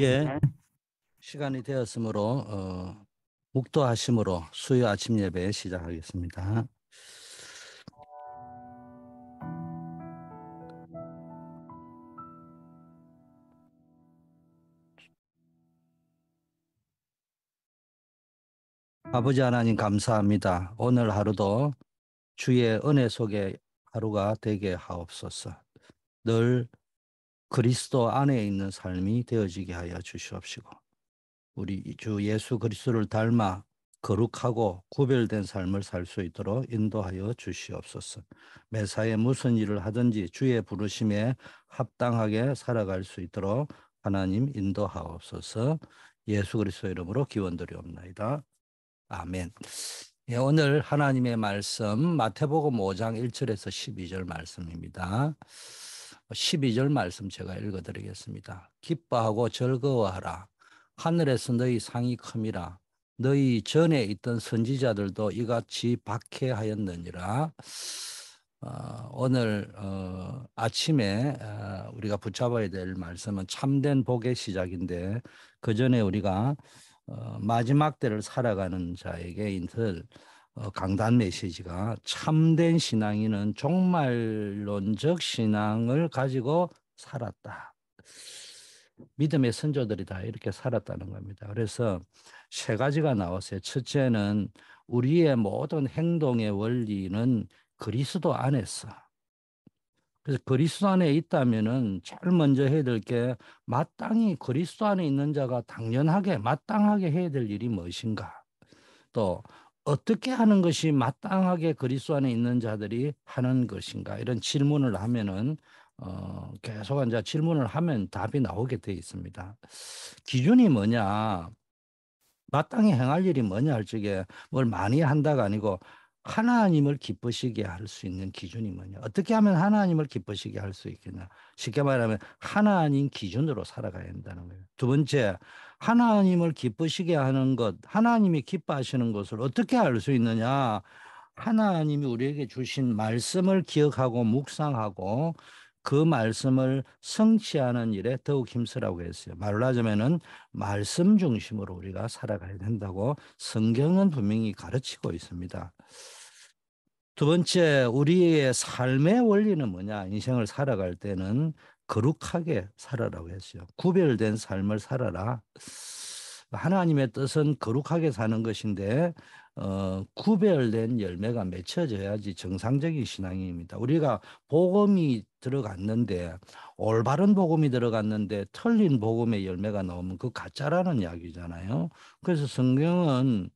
이제 시간이 되었으므로 어, 묵도하심으로 수요 아침 예배 시작하겠습니다. 아버지 하나님 감사합니다. 오늘 하루도 주의 은혜 속에 하루가 되게 하옵소서. 늘 그리스도 안에 있는 삶이 되어지게 하여 주시옵시고 우리 주 예수 그리스도를 닮아 거룩하고 구별된 삶을 살 수 있도록 인도하여 주시옵소서. 매사에 무슨 일을 하든지 주의 부르심에 합당하게 살아갈 수 있도록 하나님 인도하옵소서. 예수 그리스도 이름으로 기원드리옵나이다. 아멘. 예, 오늘 하나님의 말씀 마태복음 5장 1절에서 12절 말씀입니다. 12절 말씀 제가 읽어드리겠습니다. 기뻐하고 즐거워하라. 하늘에서 너희 상이 큼이라. 너희 전에 있던 선지자들도 이같이 박해하였느니라. 어, 오늘 어, 아침에 어, 우리가 붙잡아야 될 말씀은 참된 복의 시작인데 그 전에 우리가 어, 마지막 때를 살아가는 자에게 인틀 어, 강단 메시지가 참된 신앙인은 종말론적 신앙을 가지고 살았다. 믿음의 선조들이 다 이렇게 살았다는 겁니다. 그래서 세 가지가 나왔어요. 첫째는 우리의 모든 행동의 원리는 그리스도 안에서. 그래서 그리스도 안에 있다면은 제일 먼저 해야 될 게 마땅히 그리스도 안에 있는 자가 당연하게 마땅하게 해야 될 일이 무엇인가. 또 어떻게 하는 것이 마땅하게 그리스도 안에 있는 자들이 하는 것인가 이런 질문을 하면은 어, 계속 이제 질문을 하면 답이 나오게 되어 있습니다. 기준이 뭐냐? 마땅히 행할 일이 뭐냐 할 적에 뭘 많이 한다가 아니고 하나님을 기쁘시게 할 수 있는 기준이 뭐냐? 어떻게 하면 하나님을 기쁘시게 할 수 있겠냐? 쉽게 말하면 하나님 기준으로 살아가야 한다는 거예요. 두 번째, 하나님을 기쁘시게 하는 것, 하나님이 기뻐하시는 것을 어떻게 알 수 있느냐? 하나님이 우리에게 주신 말씀을 기억하고 묵상하고 그 말씀을 성취하는 일에 더욱 힘쓰라고 했어요. 말로 하자면은 말씀 중심으로 우리가 살아가야 된다고 성경은 분명히 가르치고 있습니다. 두 번째, 우리의 삶의 원리는 뭐냐? 인생을 살아갈 때는 거룩하게 살아라고 했어요. 구별된 삶을 살아라. 하나님의 뜻은 거룩하게 사는 것인데 어, 구별된 열매가 맺혀져야지 정상적인 신앙입니다. 우리가 복음이 들어갔는데 올바른 복음이 들어갔는데 틀린 복음의 열매가 나오면 그 가짜라는 이야기잖아요. 그래서 성경은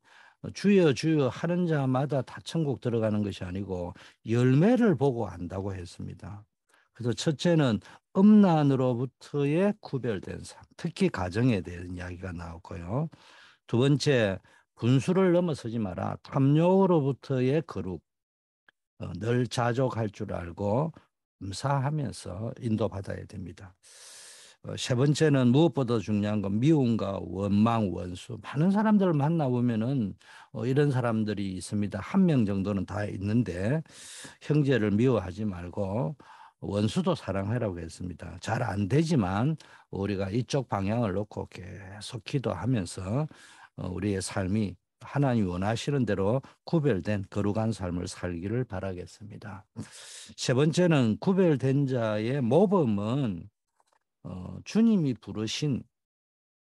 주여 주여 하는 자마다 다 천국 들어가는 것이 아니고 열매를 보고 안다고 했습니다. 그래서 첫째는 음란으로부터의 구별된 삶, 특히 가정에 대한 이야기가 나왔고요. 두 번째, 분수를 넘어서지 마라. 탐욕으로부터의 거룩. 어, 늘 자족할 줄 알고 음사하면서 인도받아야 됩니다. 어, 세 번째는 무엇보다 중요한 건 미움과 원망, 원수. 많은 사람들을 만나보면은 어, 이런 사람들이 있습니다. 한 명 정도는 다 있는데 형제를 미워하지 말고 원수도 사랑하라고 했습니다. 잘 안 되지만 우리가 이쪽 방향을 놓고 계속 기도하면서 어, 우리의 삶이 하나님 원하시는 대로 구별된 거룩한 삶을 살기를 바라겠습니다. 세 번째는 구별된 자의 모범은 어, 주님이 부르신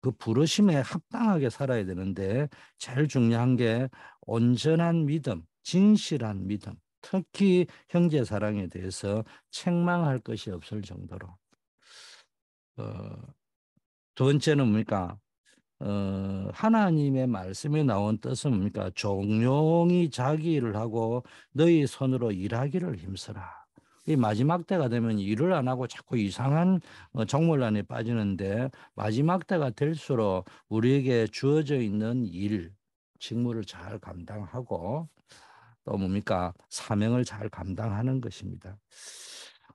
그 부르심에 합당하게 살아야 되는데 제일 중요한 게 온전한 믿음, 진실한 믿음, 특히 형제 사랑에 대해서 책망할 것이 없을 정도로 어, 두 번째는 뭡니까? 어, 하나님의 말씀에 나온 뜻은 뭡니까? 종용이 자기 일을 하고 너희 손으로 일하기를 힘쓰라. 이 마지막 때가 되면 일을 안 하고 자꾸 이상한 어, 정물란에 빠지는데 마지막 때가 될수록 우리에게 주어져 있는 일, 직무를 잘 감당하고 또 뭡니까 사명을 잘 감당하는 것입니다.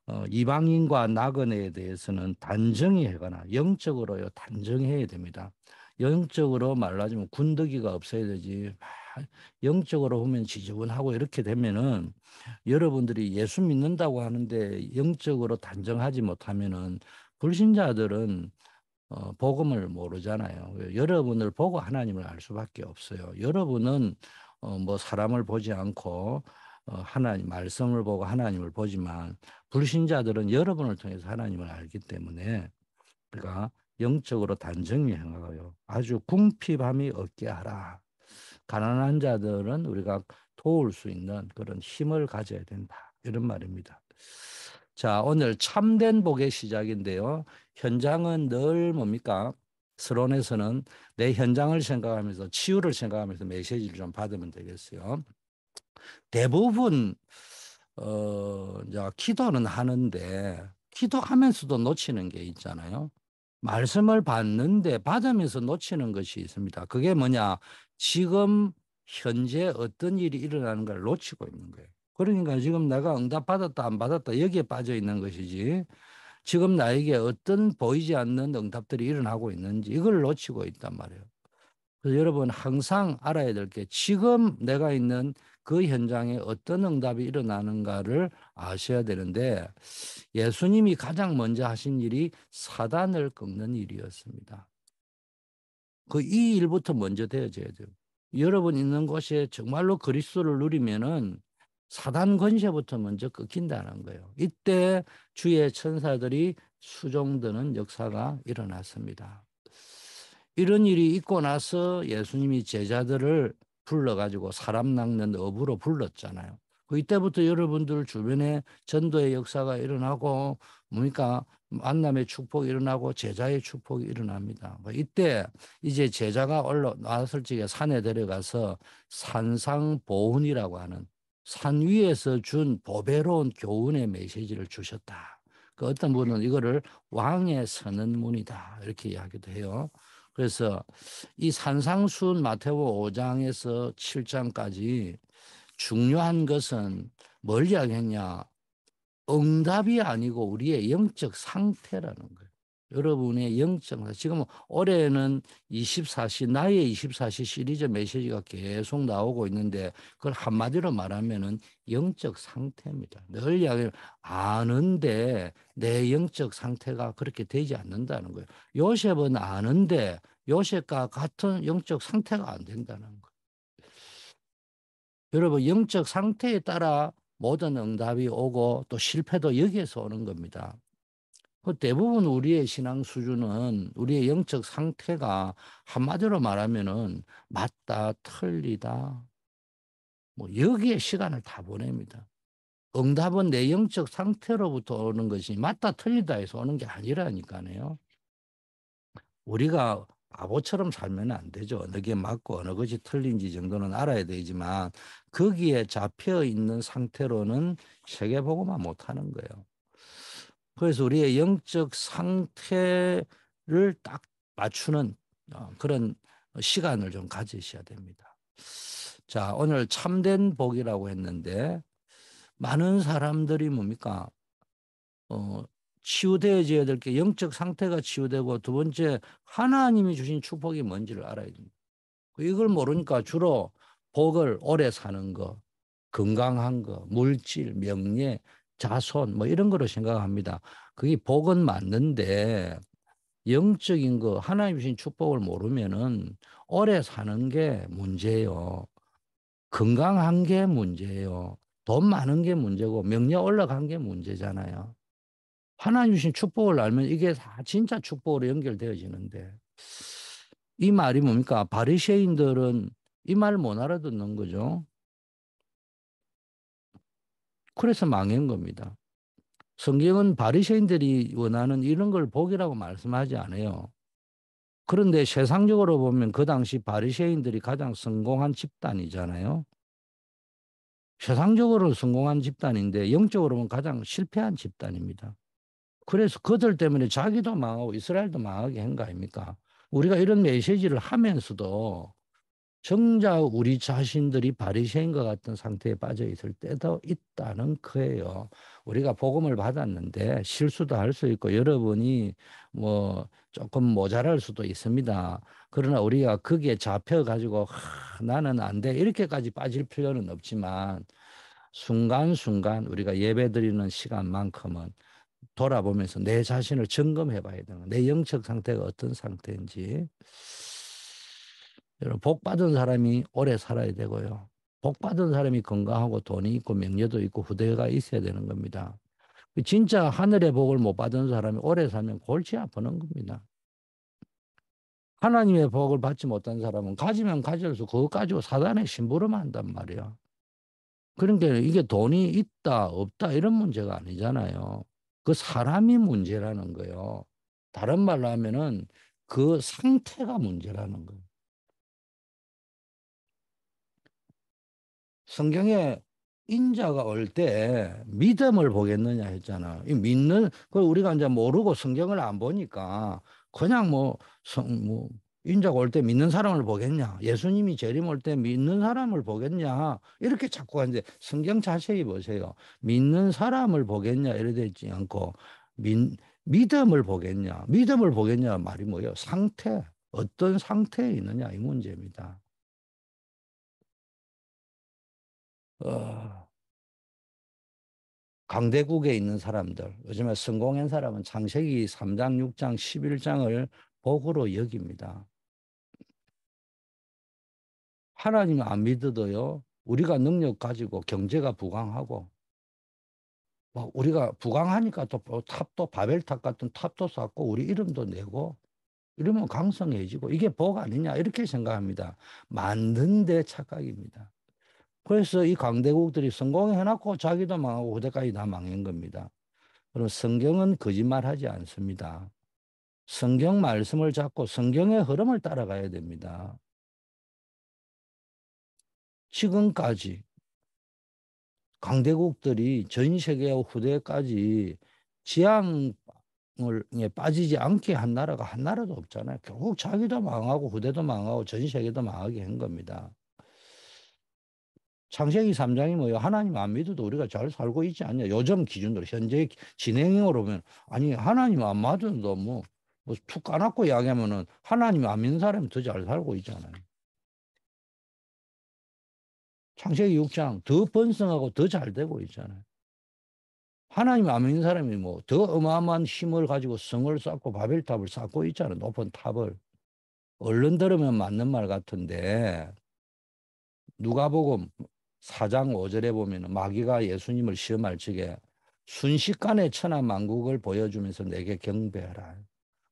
어, 이방인과 나그에 대해서는 단정히 하거나 영적으로요 단정히 해야 됩니다. 영적으로 말하자면 군더기가 없어야 되지 아, 영적으로 보면 지저분하고 이렇게 되면은 여러분들이 예수 믿는다고 하는데 영적으로 단정하지 못하면은 불신자들은 어, 복음을 모르잖아요. 여러분을 보고 하나님을 알 수밖에 없어요. 여러분은 어, 뭐 사람을 보지 않고 어, 하나님 말씀을 보고 하나님을 보지만 불신자들은 여러분을 통해서 하나님을 알기 때문에 그러니까 영적으로 단정히 행하고요. 아주 궁핍함이 없게 하라. 가난한 자들은 우리가 도울 수 있는 그런 힘을 가져야 된다. 이런 말입니다. 자, 오늘 참된 복의 시작인데요. 현장은 늘 뭡니까? 서론에서는 내 현장을 생각하면서 치유를 생각하면서 메시지를 좀 받으면 되겠어요. 대부분 어, 이제 기도는 하는데 기도하면서도 놓치는 게 있잖아요. 말씀을 받는데 받으면서 놓치는 것이 있습니다. 그게 뭐냐? 지금 현재 어떤 일이 일어나는 걸 놓치고 있는 거예요. 그러니까 지금 내가 응답 받았다 안 받았다 여기에 빠져 있는 것이지 지금 나에게 어떤 보이지 않는 응답들이 일어나고 있는지 이걸 놓치고 있단 말이에요. 그래서 여러분 항상 알아야 될 게 지금 내가 있는 그 현장에 어떤 응답이 일어나는가를 아셔야 되는데 예수님이 가장 먼저 하신 일이 사단을 꺾는 일이었습니다. 그 이 일부터 먼저 되어져야 돼요. 여러분 있는 곳에 정말로 그리스도를 누리면은 사단 권세부터 먼저 끊인다는 거예요. 이때 주의 천사들이 수종드는 역사가 일어났습니다. 이런 일이 있고 나서 예수님이 제자들을 불러가지고 사람 낚는 어부로 불렀잖아요. 그때부터 여러분들 주변에 전도의 역사가 일어나고 뭡니까 만남의 축복이 일어나고 제자의 축복이 일어납니다. 뭐 이때 이제 제자가 올라왔을 적에 산에 데려가서 산상보훈이라고 하는 산 위에서 준 보배로운 교훈의 메시지를 주셨다. 그 어떤 분은 이거를 왕의 서는 문이다. 이렇게 이야기도 해요. 그래서 이 산상순 마태오 5장에서 7장까지 중요한 것은 뭘 이야기했냐? 응답이 아니고 우리의 영적 상태라는 거예요. 여러분의 영성, 적 지금 올해는 24시, 나의 24시 시리즈 메시지가 계속 나오고 있는데 그걸 한마디로 말하면은 영적 상태입니다. 늘 이야기를 아는데 내 영적 상태가 그렇게 되지 않는다는 거예요. 요셉은 아는데 요셉과 같은 영적 상태가 안 된다는 거예요. 여러분, 영적 상태에 따라 모든 응답이 오고 또 실패도 여기에서 오는 겁니다. 그 대부분 우리의 신앙 수준은 우리의 영적 상태가 한마디로 말하면은 맞다, 틀리다, 뭐 여기에 시간을 다 보냅니다. 응답은 내 영적 상태로부터 오는 것이 맞다, 틀리다 에서 오는 게 아니라니까요. 우리가 바보처럼 살면 안 되죠. 어느 게 맞고 어느 것이 틀린지 정도는 알아야 되지만 거기에 잡혀 있는 상태로는 세계보고만 못하는 거예요. 그래서 우리의 영적 상태를 딱 맞추는 어, 그런 시간을 좀 가지셔야 됩니다. 자, 오늘 참된 복이라고 했는데 많은 사람들이 뭡니까? 어, 치유되어져야 될 게 영적 상태가 치유되고 두 번째 하나님이 주신 축복이 뭔지를 알아야 됩니다. 그 이걸 모르니까 주로 복을 오래 사는 거, 건강한 거, 물질, 명예, 자손 뭐 이런 거로 생각합니다. 그게 복은 맞는데 영적인 거 하나님 주신 축복을 모르면은 오래 사는 게 문제예요. 건강한 게 문제예요. 돈 많은 게 문제고 명령 올라간 게 문제잖아요. 하나님 주신 축복을 알면 이게 다 진짜 축복으로 연결되어지는데 이 말이 뭡니까? 바리새인들은 이 말을 못 알아듣는 거죠. 그래서 망한 겁니다. 성경은 바리새인들이 원하는 이런 걸 복이라고 말씀하지 않아요. 그런데 세상적으로 보면 그 당시 바리새인들이 가장 성공한 집단이잖아요. 세상적으로 성공한 집단인데 영적으로 보 가장 실패한 집단입니다. 그래서 그들 때문에 자기도 망하고 이스라엘도 망하게 한 거 아닙니까? 우리가 이런 메시지를 하면서도 정작 우리 자신들이 바리새인과 같은 상태에 빠져 있을 때도 있다는 거예요. 우리가 복음을 받았는데 실수도 할 수 있고 여러분이 뭐 조금 모자랄 수도 있습니다. 그러나 우리가 거기에 잡혀 가지고 나는 안 돼. 이렇게까지 빠질 필요는 없지만 순간순간 우리가 예배드리는 시간만큼은 돌아보면서 내 자신을 점검해 봐야 되는 내 영적 상태가 어떤 상태인지 복 받은 사람이 오래 살아야 되고요. 복 받은 사람이 건강하고 돈이 있고 명예도 있고 후대가 있어야 되는 겁니다. 그 진짜 하늘의 복을 못 받은 사람이 오래 살면 골치 아프는 겁니다. 하나님의 복을 받지 못한 사람은 가지면 가질수록 그거 가지고 사단에 심부름한단 말이에요 그러니까 이게 돈이 있다 없다 이런 문제가 아니잖아요. 그 사람이 문제라는 거예요. 다른 말로 하면은 그 상태가 문제라는 거예요. 성경에 인자가 올 때 믿음을 보겠느냐 했잖아. 이 믿는 그 우리가 이제 모르고 성경을 안 보니까 그냥 뭐, 성, 뭐 인자가 올 때 믿는 사람을 보겠냐. 예수님이 재림 올 때 믿는 사람을 보겠냐. 이렇게 자꾸 이제 성경 자세히 보세요. 믿는 사람을 보겠냐 이래 되지 않고 믿, 믿음을 보겠냐. 믿음을 보겠냐 말이 뭐예요? 상태. 어떤 상태에 있느냐 이 문제입니다. 어, 강대국에 있는 사람들, 요즘에 성공한 사람은 창세기 3장, 6장, 11장을 복으로 여깁니다. 하나님 안 믿어도요, 우리가 능력 가지고 경제가 부강하고, 뭐 우리가 부강하니까 또 뭐 탑도 바벨탑 같은 탑도 쌓고 우리 이름도 내고 이러면 강성해지고 이게 복 아니냐 이렇게 생각합니다. 만든 데 착각입니다. 그래서 이 강대국들이 성공해놓고 자기도 망하고 후대까지 다 망한 겁니다. 그럼 성경은 거짓말하지 않습니다. 성경 말씀을 잡고 성경의 흐름을 따라가야 됩니다. 지금까지 강대국들이 전세계 후대까지 지향을 예, 빠지지 않게 한 나라가 한 나라도 없잖아요. 결국 자기도 망하고 후대도 망하고 전 세계도 망하게 한 겁니다. 창세기 3장이 뭐예요? 하나님 안 믿어도 우리가 잘 살고 있지 않냐. 요즘 기준으로 현재 진행으로 보면 아니 하나님 안 믿어도 뭐툭 뭐 까놓고 이야기하면은 하나님 안 믿는 사람이 더잘 살고 있잖아요. 창세기 6장 더 번성하고 더 잘 되고 있잖아요. 하나님 안 믿는 사람이 뭐 더 어마어마한 힘을 가지고 성을 쌓고 바벨탑을 쌓고 있잖아요. 높은 탑을. 얼른 들으면 맞는 말 같은데 누가복음 사장오절에 보면 마귀가 예수님을 시험할 적에 순식간에 천하 만국을 보여주면서 내게 경배하라.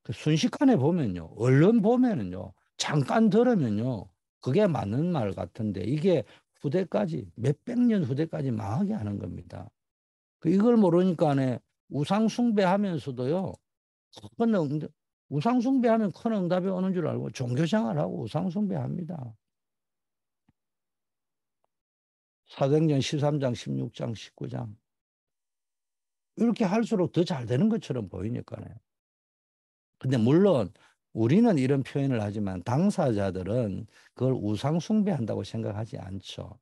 그 순식간에 보면요. 얼른 보면은요. 잠깐 들으면요. 그게 맞는 말 같은데 이게 후대까지 몇백 년 후대까지 망하게 하는 겁니다. 그 이걸 모르니까 네 우상 숭배하면서도요. 큰 응답, 우상 숭배하면 큰 응답이 오는 줄 알고 종교 생활하고 우상 숭배합니다. 사도행전 13장, 16장, 19장. 이렇게 할수록 더 잘 되는 것처럼 보이니까요. 근데 물론 우리는 이런 표현을 하지만 당사자들은 그걸 우상숭배한다고 생각하지 않죠.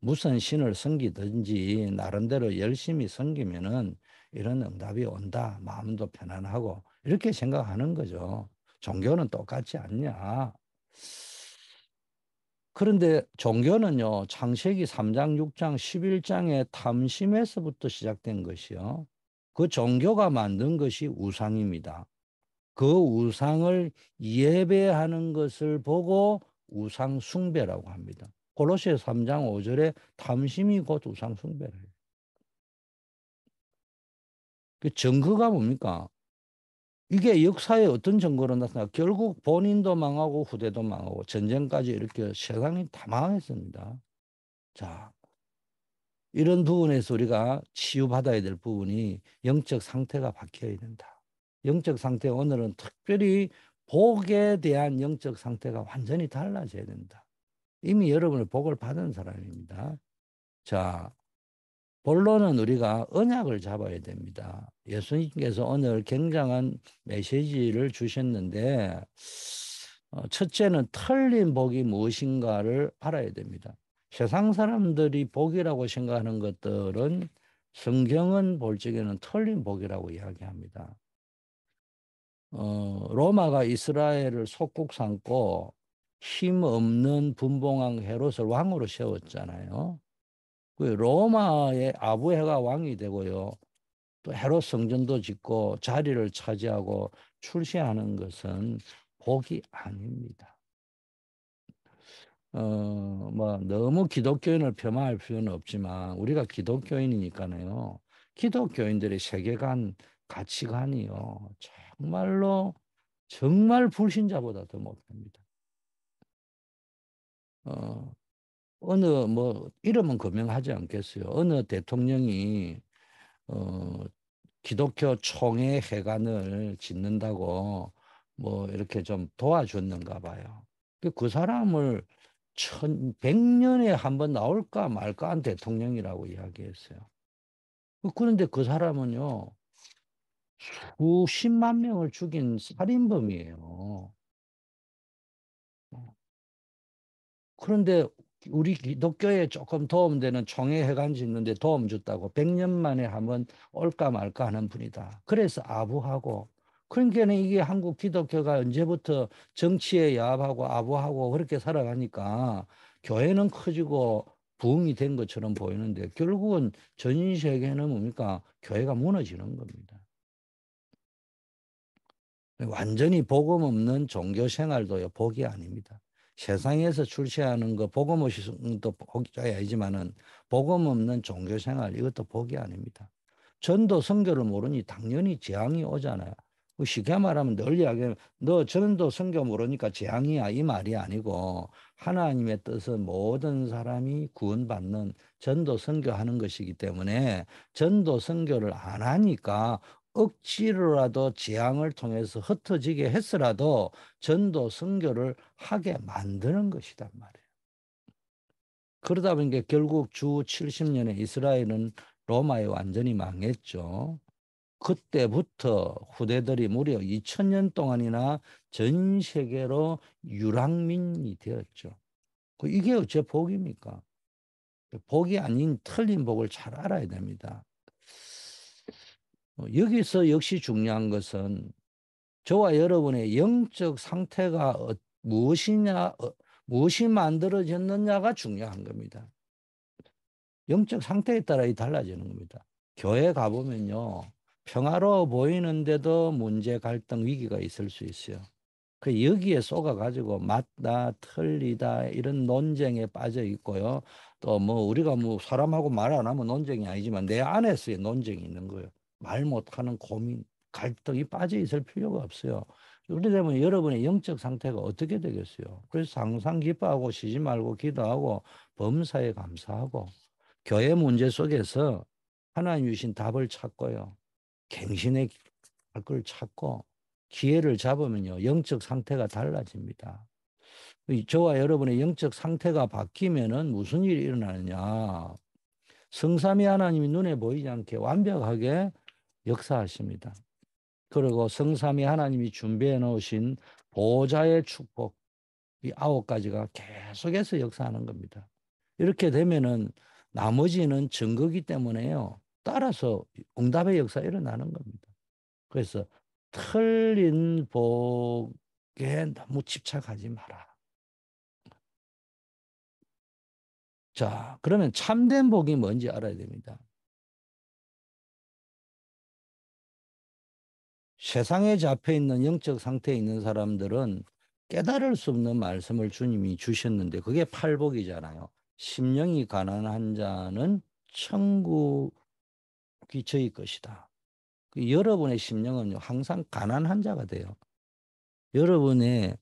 무슨 신을 섬기든지 나름대로 열심히 섬기면은 이런 응답이 온다. 마음도 편안하고 이렇게 생각하는 거죠. 종교는 똑같지 않냐. 그런데 종교는요, 창세기 3장, 6장, 11장의 탐심에서부터 시작된 것이요. 그 종교가 만든 것이 우상입니다. 그 우상을 예배하는 것을 보고 우상 숭배라고 합니다. 고로새 3장 5절에 탐심이 곧 우상 숭배를. 그 증거가 뭡니까? 이게 역사의 어떤 증거로 나타나 결국 본인도 망하고 후대도 망하고 전쟁까지 이렇게 세상이 다 망했습니다. 자, 이런 부분에서 우리가 치유받아야 될 부분이 영적 상태가 바뀌어야 된다. 영적 상태 오늘은 특별히 복에 대한 영적 상태가 완전히 달라져야 된다. 이미 여러분은 복을 받은 사람입니다. 자, 본론은 우리가 언약을 잡아야 됩니다. 예수님께서 오늘 굉장한 메시지를 주셨는데 어, 첫째는 틀린 복이 무엇인가를 알아야 됩니다. 세상 사람들이 복이라고 생각하는 것들은 성경은 볼 적에는 틀린 복이라고 이야기합니다. 어, 로마가 이스라엘을 속국 삼고 힘 없는 분봉왕 헤롯을 왕으로 세웠잖아요. 그 로마의 아부해가 왕이 되고요. 또 헤롯 성전도 짓고 자리를 차지하고 출시하는 것은 복이 아닙니다. 어, 뭐 너무 기독교인을 폄하할 필요는 없지만 우리가 기독교인이니까요. 기독교인들의 세계관, 가치관이요. 정말로 정말 불신자보다 더 못합니다. 어, 어느 뭐 이름은 거명하지 않겠어요. 어느 대통령이 어 기독교 총회 회관을 짓는다고 뭐 이렇게 좀 도와줬는가 봐요. 그, 그 사람을 천, 백년에 한 번 나올까 말까 한 대통령이라고 이야기했어요. 그, 그런데 그 사람은요, 수십만 명을 죽인 살인범이에요. 그런데 우리 기독교에 조금 도움되는 총회회관 있는데 도움 줬다고 100년 만에 한번 올까 말까 하는 분이다. 그래서 아부하고 그러니까는 이게 한국 기독교가 언제부터 정치에 야합하고 아부하고 그렇게 살아가니까 교회는 커지고 부흥이 된 것처럼 보이는데 결국은 전 세계는 뭡니까? 교회가 무너지는 겁니다. 완전히 복음 없는 종교 생활도요, 복이 아닙니다. 세상에서 출세하는거 복음 없이도 복자야이지만은 복음 없는 종교 생활 이것도 복이 아닙니다. 전도 성교를 모르니 당연히 재앙이 오잖아요. 뭐 쉽게 말하면 널리하게 너 전도 성교 모르니까 재앙이야 이 말이 아니고 하나님의 뜻은 모든 사람이 구원받는 전도 성교하는 것이기 때문에 전도 성교를 안 하니까 억지로라도 재앙을 통해서 흩어지게 했으라도 전도 선교를 하게 만드는 것이단 말이에요. 그러다 보니까 결국 주 70년에 이스라엘은 로마에 완전히 망했죠. 그때부터 후대들이 무려 2000년 동안이나 전 세계로 유랑민이 되었죠. 그 이게 어째 복입니까? 복이 아닌 틀린 복을 잘 알아야 됩니다. 어, 여기서 역시 중요한 것은 저와 여러분의 영적 상태가 어, 무엇이냐, 어, 무엇이 만들어졌느냐가 중요한 겁니다. 영적 상태에 따라 달라지는 겁니다. 교회 가보면요. 평화로워 보이는데도 문제, 갈등, 위기가 있을 수 있어요. 그 여기에 쏘아가지고 맞다, 틀리다 이런 논쟁에 빠져 있고요. 또 뭐 우리가 뭐 사람하고 말 안 하면 논쟁이 아니지만 내 안에서의 논쟁이 있는 거예요. 말 못하는 고민, 갈등이 빠져 있을 필요가 없어요. 그렇게 되면 여러분의 영적 상태가 어떻게 되겠어요? 그래서 항상 기뻐하고 쉬지 말고 기도하고 범사에 감사하고 교회 문제 속에서 하나님 주신 답을 찾고요. 갱신의 답을 찾고 기회를 잡으면요. 영적 상태가 달라집니다. 저와 여러분의 영적 상태가 바뀌면은 무슨 일이 일어나느냐. 성삼위 하나님이 눈에 보이지 않게 완벽하게 역사하십니다. 그리고 성삼이 하나님이 준비해 놓으신 보좌의 축복 이 아홉 가지가 계속해서 역사하는 겁니다. 이렇게 되면은 나머지는 증거기 때문에요. 따라서 응답의 역사 일어나는 겁니다. 그래서 틀린 복에 너무 집착하지 마라. 자, 그러면 참된 복이 뭔지 알아야 됩니다. 세상에 잡혀 있는 영적 상태에 있는 사람들은 깨달을 수 없는 말씀을 주님이 주셨는데 그게 팔복이잖아요. 심령이 가난한 자는 천국이 처희 것이다. 그 여러분의 심령은 항상 가난한 자가 돼요. 여러분의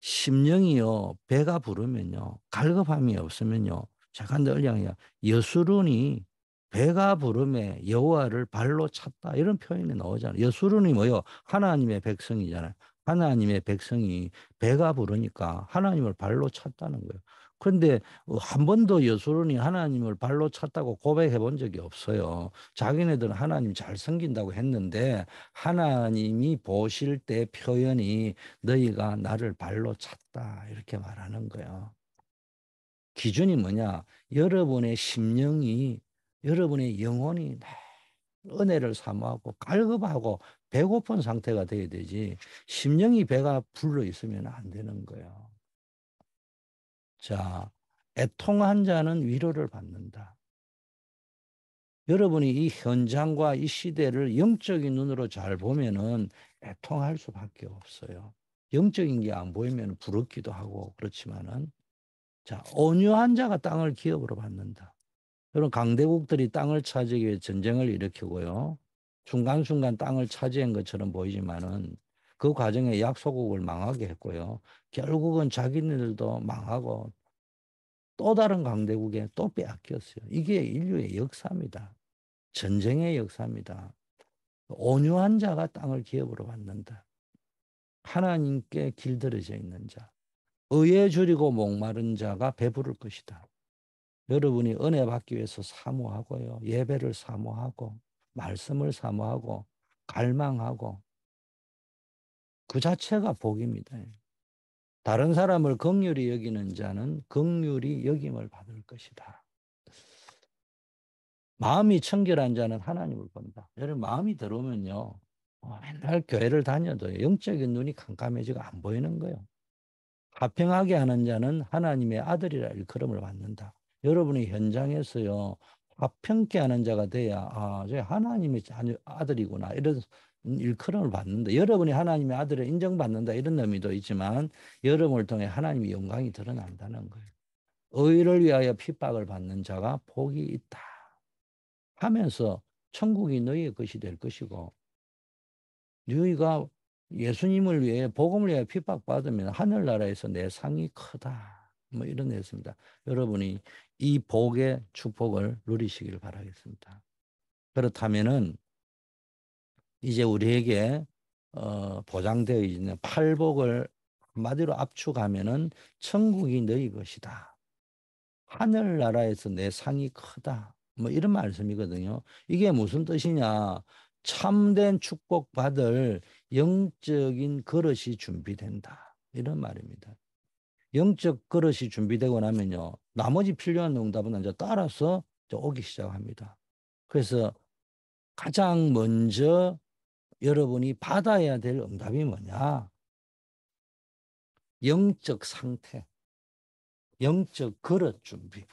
심령이요 배가 부르면요 갈급함이 없으면요 착한 들량이야여수론이 배가 부름에 여호와를 발로 찼다 이런 표현이 나오잖아요. 여수르는 뭐요? 하나님의 백성이잖아요. 하나님의 백성이 배가 부르니까 하나님을 발로 찼다는 거예요. 그런데 한 번도 여수르니 하나님을 발로 찼다고 고백해 본 적이 없어요. 자기네들은 하나님 잘 섬긴다고 했는데 하나님이 보실 때 표현이 너희가 나를 발로 찼다 이렇게 말하는 거예요. 기준이 뭐냐? 여러분의 심령이 여러분의 영혼이 은혜를 사모하고 갈급하고 배고픈 상태가 돼야 되지 심령이 배가 불러 있으면 안 되는 거예요. 자, 애통한 자는 위로를 받는다. 여러분이 이 현장과 이 시대를 영적인 눈으로 잘 보면은 애통할 수밖에 없어요. 영적인 게 안 보이면 부럽기도 하고 그렇지만은 자, 온유한 자가 땅을 기업으로 받는다. 그런 강대국들이 땅을 차지하기 위해 전쟁을 일으키고요. 중간순간 땅을 차지한 것처럼 보이지만은 그 과정에 약소국을 망하게 했고요. 결국은 자기네들도 망하고 또 다른 강대국에 또 빼앗겼어요. 이게 인류의 역사입니다. 전쟁의 역사입니다. 온유한 자가 땅을 기업으로 받는다. 하나님께 길들여져 있는 자. 의에 줄이고 목마른 자가 배부를 것이다. 여러분이 은혜 받기 위해서 사모하고요. 예배를 사모하고 말씀을 사모하고 갈망하고 그 자체가 복입니다. 다른 사람을 긍휼히 여기는 자는 긍휼히 여김을 받을 것이다. 마음이 청결한 자는 하나님을 본다. 여러분 마음이 들어오면요. 뭐 맨날 교회를 다녀도 영적인 눈이 캄캄해지고 안 보이는 거예요. 가평하게 하는 자는 하나님의 아들이라 일컬음을 받는다. 여러분이 현장에서요 화평케 하는 자가 돼야 아, 저 하나님의 아들이구나 이런 일컬음을 받는다. 여러분이 하나님의 아들을 인정받는다 이런 의미도 있지만 여러분을 통해 하나님의 영광이 드러난다는 거예요. 의를 위하여 핍박을 받는 자가 복이 있다 하면서 천국이 너희의 것이 될 것이고 너희가 예수님을 위해 복음을 위해 핍박받으면 하늘나라에서 내 상이 크다. 뭐 이런 내 했습니다. 여러분이 이 복의 축복을 누리시길 바라겠습니다. 그렇다면은 이제 우리에게 어, 보장되어 있는 팔복을 한마디로 압축하면은 천국이 너희 것이다. 하늘나라에서 내 상이 크다. 뭐 이런 말씀이거든요. 이게 무슨 뜻이냐? 참된 축복받을 영적인 그릇이 준비된다. 이런 말입니다. 영적 그릇이 준비되고 나면요. 나머지 필요한 응답은 이제 따라서 이제 오기 시작합니다. 그래서 가장 먼저 여러분이 받아야 될 응답이 뭐냐? 영적 상태, 영적 그릇 준비.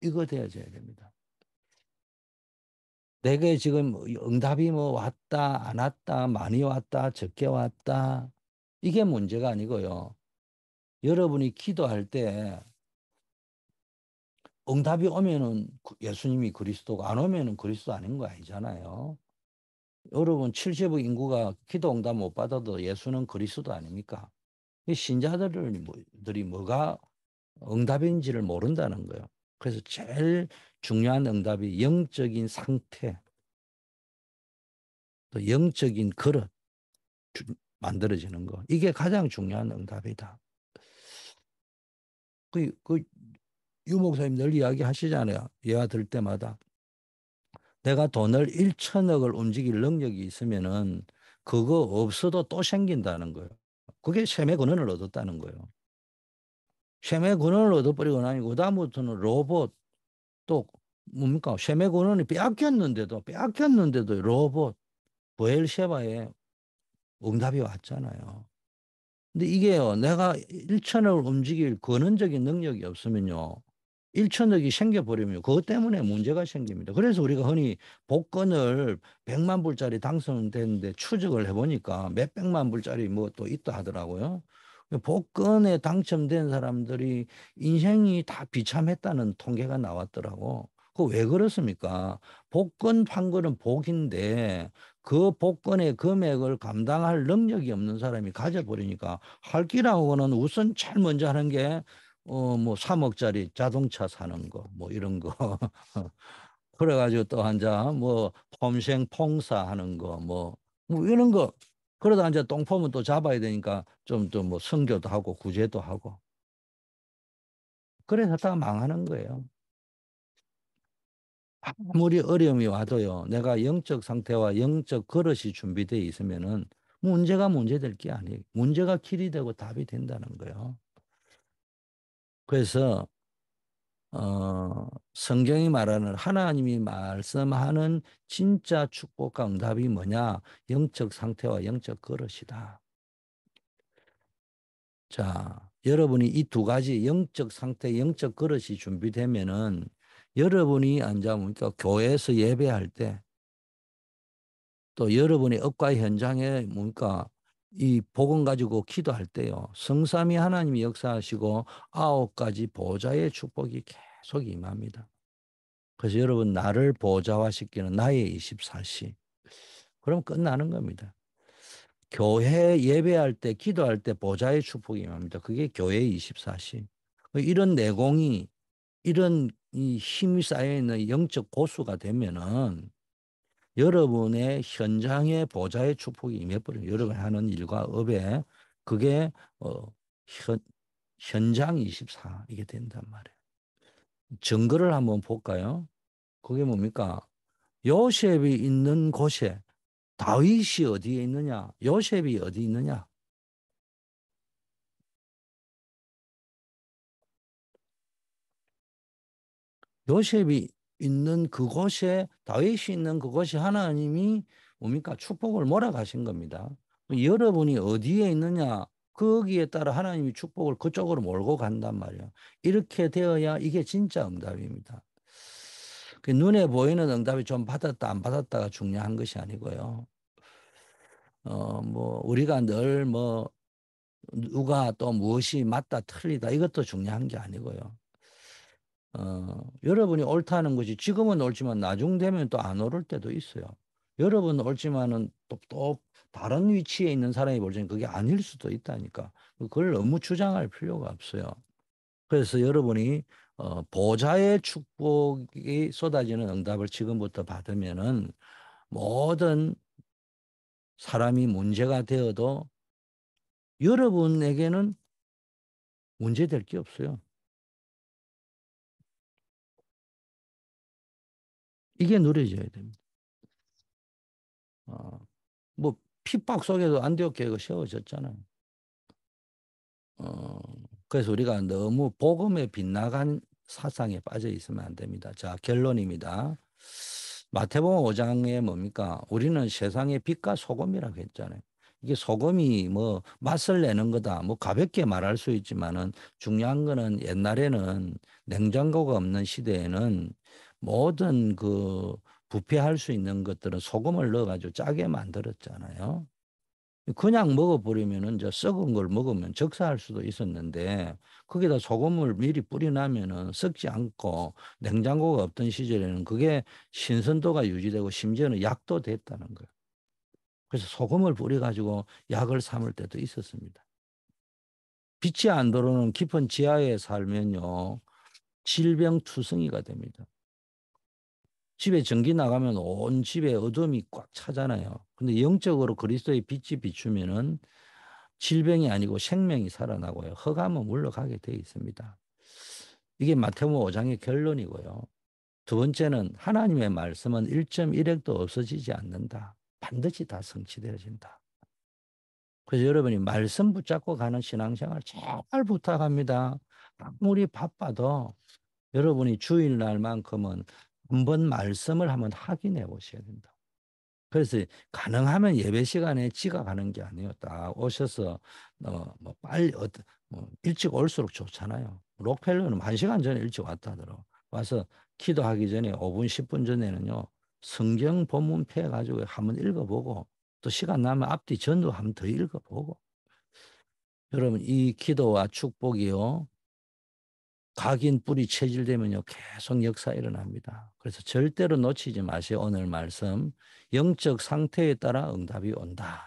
이거 되어져야 됩니다. 내게 지금 뭐 응답이 뭐 왔다, 안 왔다, 많이 왔다, 적게 왔다. 이게 문제가 아니고요. 여러분이 기도할 때 응답이 오면은 예수님이 그리스도가 안 오면은 그리스도 아닌 거 아니잖아요. 여러분 70억 인구가 기도 응답 못 받아도 예수는 그리스도 아닙니까? 신자들이 뭐가 응답인지를 모른다는 거예요. 그래서 제일 중요한 응답이 영적인 상태, 또 영적인 그릇 만들어지는 거. 이게 가장 중요한 응답이다. 그, 그, 유 목사님 늘 이야기 하시잖아요. 예화 들 때마다. 내가 돈을 1천억을 움직일 능력이 있으면은 그거 없어도 또 생긴다는 거예요. 그게 셈의 권한을 얻었다는 거예요. 셈의 권한을 얻어버리고 나니까 그다음부터는 로봇 또 뭡니까? 셈의 권한이 빼앗겼는데도 빼앗겼는데도 로봇 보엘셰바의 응답이 왔잖아요. 근데 이게요, 내가 일천을 억 움직일 근원적인 능력이 없으면요, 일천억이 생겨버리면 그것 때문에 문제가 생깁니다. 그래서 우리가 흔히 복권을 백만 불짜리 당선됐는데 추적을 해보니까 몇백만 불짜리 뭐 또 있다 하더라고요. 복권에 당첨된 사람들이 인생이 다 비참했다는 통계가 나왔더라고. 그 왜 그렇습니까? 복권 판 거는 복인데 그 복권의 금액을 감당할 능력이 없는 사람이 가져버리니까 할 끼라고는 우선 제일 먼저 하는 게 어 뭐 3억짜리 자동차 사는 거 뭐 이런 거 그래가지고 또 한자 뭐 폼생 퐁사 하는 거뭐뭐 뭐 이런 거 그러다 이제 똥폼은 또 잡아야 되니까 좀또뭐 성교도 하고 구제도 하고 그래서 다 망하는 거예요. 아무리 어려움이 와도요. 내가 영적 상태와 영적 그릇이 준비되어 있으면은 문제가 문제될 게 아니에요. 문제가 길이 되고 답이 된다는 거예요. 그래서 어, 성경이 말하는 하나님이 말씀하는 진짜 축복과 응답이 뭐냐? 영적 상태와 영적 그릇이다. 자, 여러분이 이 두 가지 영적 상태, 영적 그릇이 준비되면은 여러분이 앉아보니까 교회에서 예배할 때 또 여러분이 업과 현장에 뭡니까 이 복음 가지고 기도할 때요. 성삼이 하나님이 역사하시고 아홉 가지 보좌의 축복이 계속 임합니다. 그래서 여러분 나를 보좌화시키는 나의 24시. 그럼 끝나는 겁니다. 교회 예배할 때 기도할 때 보좌의 축복이 임합니다. 그게 교회 24시. 이런 내공이 이런 이 힘이 쌓여있는 영적 고수가 되면은 여러분의 현장에 보좌의 축복이 임해버려요. 여러분이 하는 일과 업에 그게 어, 현, 현장 24 이게 된단 말이에요. 증거를 한번 볼까요? 그게 뭡니까? 요셉이 있는 곳에 다윗이 어디에 있느냐? 요셉이 어디 있느냐? 요셉이 있는 그곳에 다윗이 있는 그곳이 하나님이 뭡니까 축복을 몰아가신 겁니다. 여러분이 어디에 있느냐 거기에 따라 하나님이 축복을 그쪽으로 몰고 간단 말이야. 이렇게 되어야 이게 진짜 응답입니다. 그 눈에 보이는 응답이 좀 받았다 안 받았다가 중요한 것이 아니고요. 어 뭐 우리가 늘 뭐 누가 또 무엇이 맞다 틀리다 이것도 중요한 게 아니고요. 어, 여러분이 옳다는 것이 지금은 옳지만 나중 되면 또 안 옳을 때도 있어요. 여러분 옳지만은 똑똑 다른 위치에 있는 사람이 볼 때는 그게 아닐 수도 있다니까. 그걸 너무 주장할 필요가 없어요. 그래서 여러분이 어, 보좌의 축복이 쏟아지는 응답을 지금부터 받으면은 모든 사람이 문제가 되어도 여러분에게는 문제될 게 없어요. 이게 누려져야 됩니다. 어, 뭐 핍박 속에도 안디옥교회가 세워졌잖아요. 어, 그래서 우리가 너무 복음에 빗나간 사상에 빠져 있으면 안 됩니다. 자 결론입니다. 마태복음 5장에 뭡니까? 우리는 세상의 빛과 소금이라고 했잖아요. 이게 소금이 뭐 맛을 내는 거다. 뭐 가볍게 말할 수 있지만은 중요한 거는 옛날에는 냉장고가 없는 시대에는 모든 그 부패할 수 있는 것들은 소금을 넣어가지고 짜게 만들었잖아요. 그냥 먹어버리면은 이제 썩은 걸 먹으면 적사할 수도 있었는데 거기다 소금을 미리 뿌려놓면은 썩지 않고 냉장고가 없던 시절에는 그게 신선도가 유지되고 심지어는 약도 됐다는 거예요. 그래서 소금을 뿌려가지고 약을 삼을 때도 있었습니다. 빛이 안 들어오는 깊은 지하에 살면요 질병 투성이가 됩니다. 집에 전기 나가면 온 집에 어둠이 꽉 차잖아요. 근데 영적으로 그리스도의 빛이 비추면은 질병이 아니고 생명이 살아나고요. 허감은 물러가게 되어 있습니다. 이게 마태복음 5장의 결론이고요. 두 번째는 하나님의 말씀은 1.1핵도 없어지지 않는다. 반드시 다 성취되어진다. 그래서 여러분이 말씀 붙잡고 가는 신앙생활 정말 부탁합니다. 아무리 바빠도 여러분이 주일날만큼은 한번 말씀을 한번 확인해 보셔야 된다. 그래서 가능하면 예배 시간에 지각하는 게 아니에요. 딱 오셔서 어, 뭐 빨리 어, 뭐 일찍 올수록 좋잖아요. 록펠러는 한 시간 전에 일찍 왔다 더라 와서 기도하기 전에 5분 10분 전에는요 성경 본문 패 가지고 한번 읽어보고 또 시간 나면 앞뒤 전도 한번 더 읽어보고 여러분 이 기도와 축복이요 각인 뿌리 체질되면요 계속 역사 일어납니다. 그래서 절대로 놓치지 마시오 오늘 말씀 영적 상태에 따라 응답이 온다.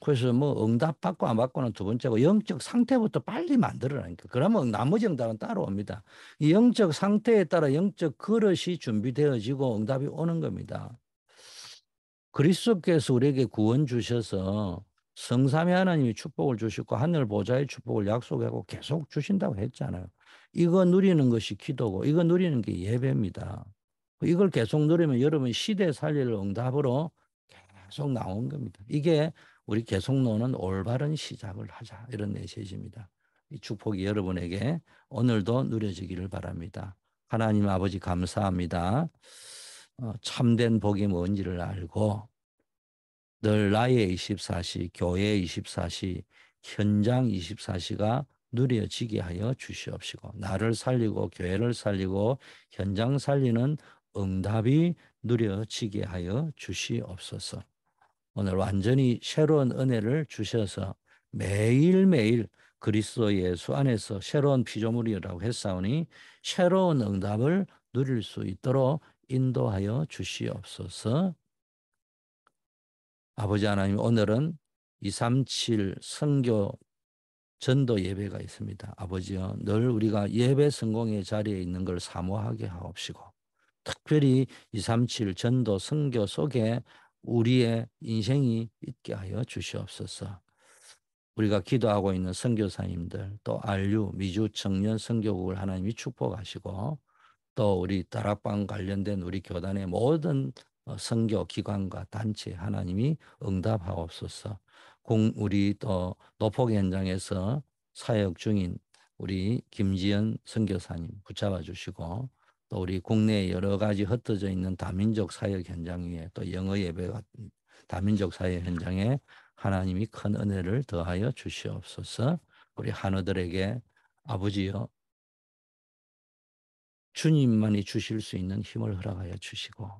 그래서 뭐 응답 받고 안 받고는 두 번째고 영적 상태부터 빨리 만들어라니까 그러면 나머지 응답은 따로 옵니다. 이 영적 상태에 따라 영적 그릇이 준비되어지고 응답이 오는 겁니다. 그리스도께서 우리에게 구원 주셔서 성삼위 하나님이 축복을 주시고 하늘 보좌의 축복을 약속하고 계속 주신다고 했잖아요. 이거 누리는 것이 기도고 이거 누리는 게 예배입니다. 이걸 계속 누리면 여러분 시대 살릴 응답으로 계속 나온 겁니다. 이게 우리 계속 노는 올바른 시작을 하자 이런 메시지입니다. 이 축복이 여러분에게 오늘도 누려지기를 바랍니다. 하나님 아버지 감사합니다. 어, 참된 복이 뭔지를 알고 늘 나의 24시, 교회 24시, 현장 24시가 누려지게 하여 주시옵시고 나를 살리고 교회를 살리고 현장 살리는 응답이 누려지게 하여 주시옵소서. 오늘 완전히 새로운 은혜를 주셔서 매일매일 그리스도 예수 안에서 새로운 피조물이라고 했사오니 새로운 응답을 누릴 수 있도록 인도하여 주시옵소서. 아버지 하나님 오늘은 237 선교 전도 예배가 있습니다. 아버지여 늘 우리가 예배 성공의 자리에 있는 걸 사모하게 하옵시고 특별히 237 전도 선교 속에 우리의 인생이 있게 하여 주시옵소서. 우리가 기도하고 있는 선교사님들 또 안류 미주 청년 선교국을 하나님이 축복하시고 또 우리 다락방 관련된 우리 교단의 모든 성교 어, 기관과 단체 하나님이 응답하옵소서. 공 우리 또 노포 현장에서 사역 중인 우리 김지연 선교사님 붙잡아 주시고 또 우리 국내 여러 가지 흩어져 있는 다민족 사역 현장 위에 또 영어 예배 같 다민족 사역 현장에 하나님이 큰 은혜를 더하여 주시옵소서. 우리 한우들에게 아버지여 주님만이 주실 수 있는 힘을 허락하여 주시고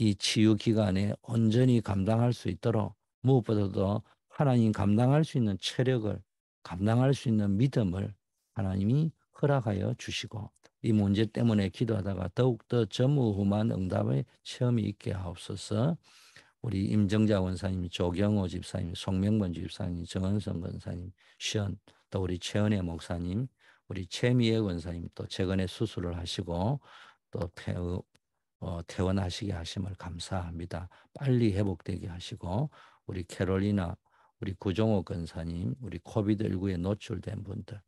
이 치유 기간에 온전히 감당할 수 있도록 무엇보다도 하나님 감당할 수 있는 체력을 감당할 수 있는 믿음을 하나님이 허락하여 주시고 이 문제 때문에 기도하다가 더욱더 전무후무 응답의 체험이 있게 하옵소서 우리 임정자 원사님, 조경호 집사님, 송명권 집사님, 정은성 권사님, 시연, 또 우리 최은혜 목사님, 우리 최미혜 권사님 또 최근에 수술을 하시고 또 폐, 어, 퇴원하시게 하심을 감사합니다. 빨리 회복되게 하시고 우리 캐롤리나 우리 구종호 근사님, 우리 코비드19에 노출된 분들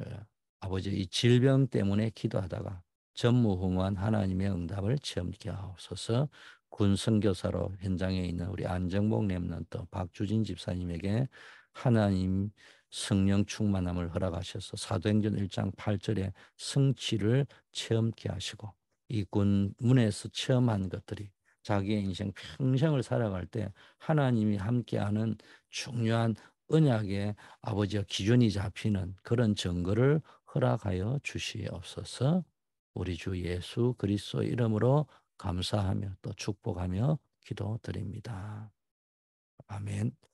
예, 아버지 이 질병 때문에 기도하다가 전무후무한 하나님의 응답을 체험케 하옵소서 군선교사로 현장에 있는 우리 안정복 랩런트 박주진 집사님에게 하나님 성령 충만함을 허락하셔서 사도행전 1장 8절에 성취를 체험케 하시고 이 군문에서 체험한 것들이 자기의 인생 평생을 살아갈 때 하나님이 함께하는 중요한 은약의 아버지와 기준이 잡히는 그런 증거를 허락하여 주시옵소서 우리 주 예수 그리스도 이름으로 감사하며 또 축복하며 기도드립니다. 아멘.